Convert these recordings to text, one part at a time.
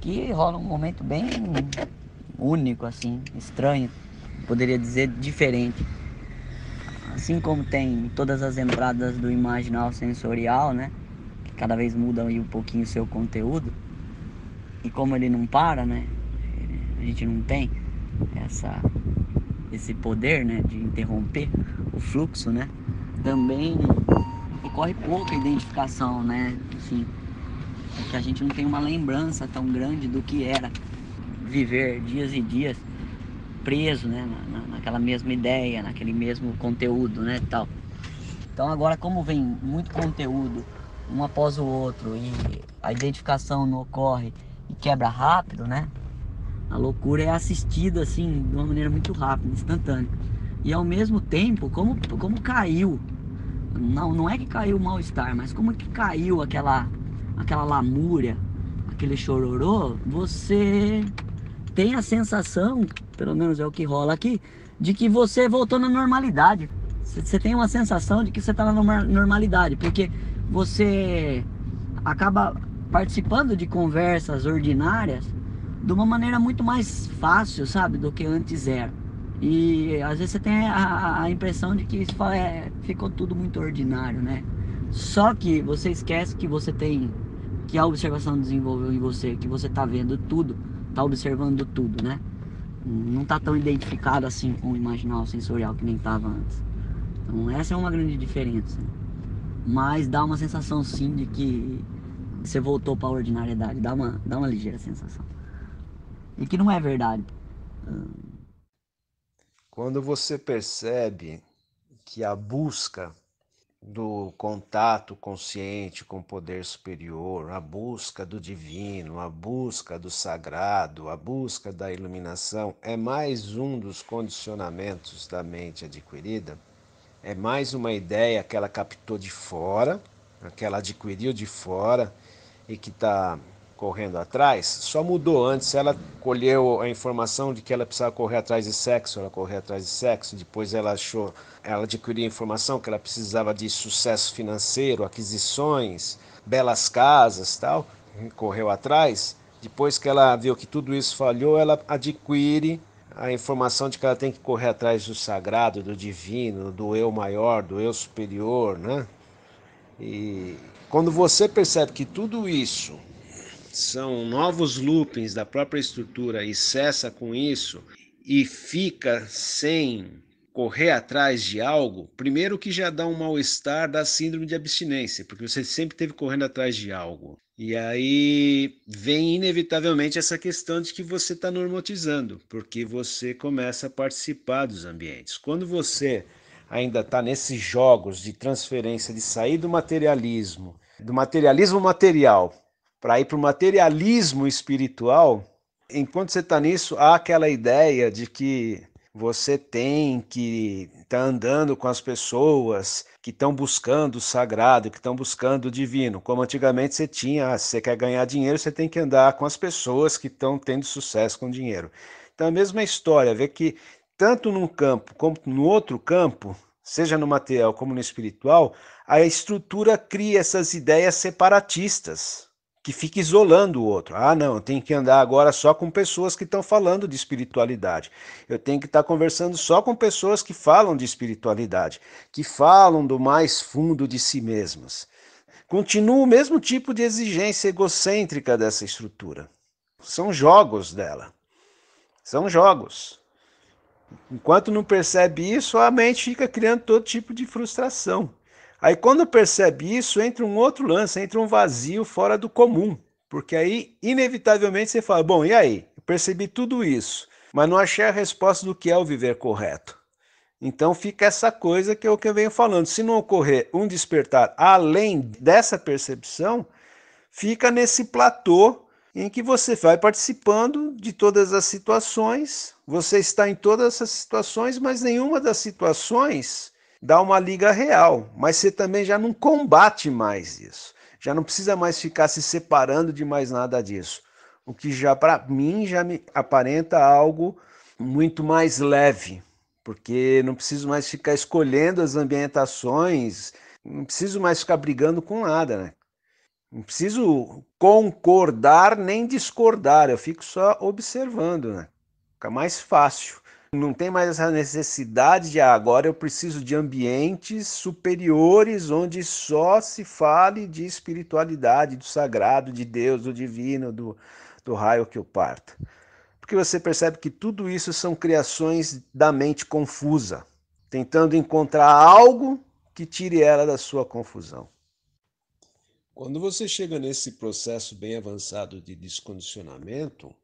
Que rola um momento bem único, assim, estranho, poderia dizer diferente. Assim como tem todas as entradas do imaginal sensorial, né? Que cada vez mudam aí um pouquinho o seu conteúdo. E como ele não para, né? A gente não tem essa, esse poder, né? De interromper o fluxo, né? Também ocorre pouca identificação, né? Assim, é a gente não tem uma lembrança tão grande do que era viver dias e dias preso, né? Na, naquela mesma ideia, naquele mesmo conteúdo, né? Tal. Então agora como vem muito conteúdo um após o outro e a identificação não ocorre e quebra rápido, né? A loucura é assistida assim de uma maneira muito rápida, instantânea. E ao mesmo tempo, como, como caiu não, não é que caiu o mal-estar, mas como é que caiu aquela, aquela lamúria, aquele chororô, você tem a sensação, pelo menos é o que rola aqui, de que você voltou na normalidade. Você tem uma sensação de que você está na normalidade, porque você acaba participando de conversas ordinárias de uma maneira muito mais fácil, sabe, do que antes era. E às vezes você tem a, a impressão de que é, ficou tudo muito ordinário, né? Só que você esquece que você tem, que a observação desenvolveu em você, que você está vendo tudo, está observando tudo, né? Não está tão identificado assim com o imaginal sensorial que nem estava antes. Então essa é uma grande diferença. Mas dá uma sensação sim de que você voltou para a ordinariedade, dá uma, dá uma ligeira sensação. E que não é verdade. Hum. Quando você percebe que a busca do contato consciente com o poder superior, a busca do divino, a busca do sagrado, a busca da iluminação é mais um dos condicionamentos da mente adquirida. É mais uma ideia que ela captou de fora, que ela adquiriu de fora e que está correndo atrás, só mudou. Antes ela colheu a informação de que ela precisava correr atrás de sexo, ela correu atrás de sexo, depois ela achou, ela adquiriu a informação que ela precisava de sucesso financeiro, aquisições, belas casas, tal, correu atrás. Depois que ela viu que tudo isso falhou, ela adquire a informação de que ela tem que correr atrás do sagrado, do divino, do eu maior, do eu superior, né? E quando você percebe que tudo isso são novos loopings da própria estrutura e cessa com isso e fica sem correr atrás de algo, primeiro que já dá um mal-estar da síndrome de abstinência, porque você sempre teve correndo atrás de algo. E aí vem inevitavelmente essa questão de que você está normatizando, porque você começa a participar dos ambientes. Quando você ainda está nesses jogos de transferência, de sair do materialismo, do materialismo material para ir para o materialismo espiritual, enquanto você está nisso, há aquela ideia de que você tem que estar tá andando com as pessoas que estão buscando o sagrado, que estão buscando o divino. Como antigamente você tinha, ah, se você quer ganhar dinheiro, você tem que andar com as pessoas que estão tendo sucesso com dinheiro. Então, a mesma história, ver que tanto num campo como no outro campo, seja no material como no espiritual, a estrutura cria essas ideias separatistas que fica isolando o outro. Ah, não, eu tenho que andar agora só com pessoas que estão falando de espiritualidade. Eu tenho que estar tá conversando só com pessoas que falam de espiritualidade, que falam do mais fundo de si mesmas. Continua o mesmo tipo de exigência egocêntrica dessa estrutura. São jogos dela. São jogos. Enquanto não percebe isso, a mente fica criando todo tipo de frustração. Aí quando percebe isso, entra um outro lance, entra um vazio fora do comum, porque aí inevitavelmente você fala: "Bom, e aí? Eu percebi tudo isso, mas não achei a resposta do que é o viver correto". Então fica essa coisa que é o que eu venho falando. Se não ocorrer um despertar além dessa percepção, fica nesse platô em que você vai participando de todas as situações, você está em todas essas situações, mas nenhuma das situações dá uma liga real, mas você também já não combate mais isso. Já não precisa mais ficar se separando de mais nada disso. O que já para mim já me aparenta algo muito mais leve, porque não preciso mais ficar escolhendo as ambientações, não preciso mais ficar brigando com nada, né? Não preciso concordar nem discordar, eu fico só observando, né? Fica mais fácil. Não tem mais essa necessidade de ah, agora eu preciso de ambientes superiores onde só se fale de espiritualidade, do sagrado, de Deus, do divino, do, do raio que eu parto. Porque você percebe que tudo isso são criações da mente confusa, tentando encontrar algo que tire ela da sua confusão. Quando você chega nesse processo bem avançado de descondicionamento,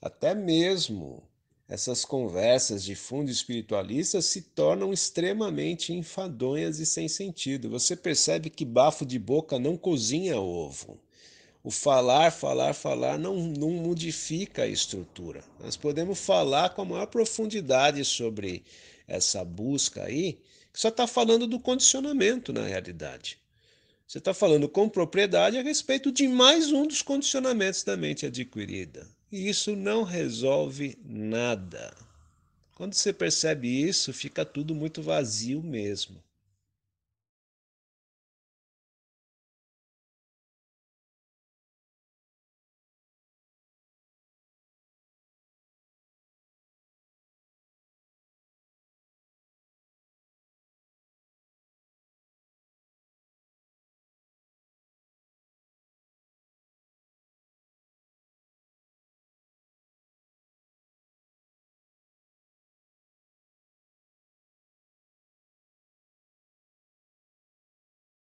até mesmo essas conversas de fundo espiritualista se tornam extremamente enfadonhas e sem sentido. Você percebe que bafo de boca não cozinha ovo. O falar, falar, falar não, não modifica a estrutura. Nós podemos falar com a maior profundidade sobre essa busca aí, que só está falando do condicionamento na realidade. Você está falando com propriedade a respeito de mais um dos condicionamentos da mente adquirida. E isso não resolve nada. Quando você percebe isso, fica tudo muito vazio mesmo.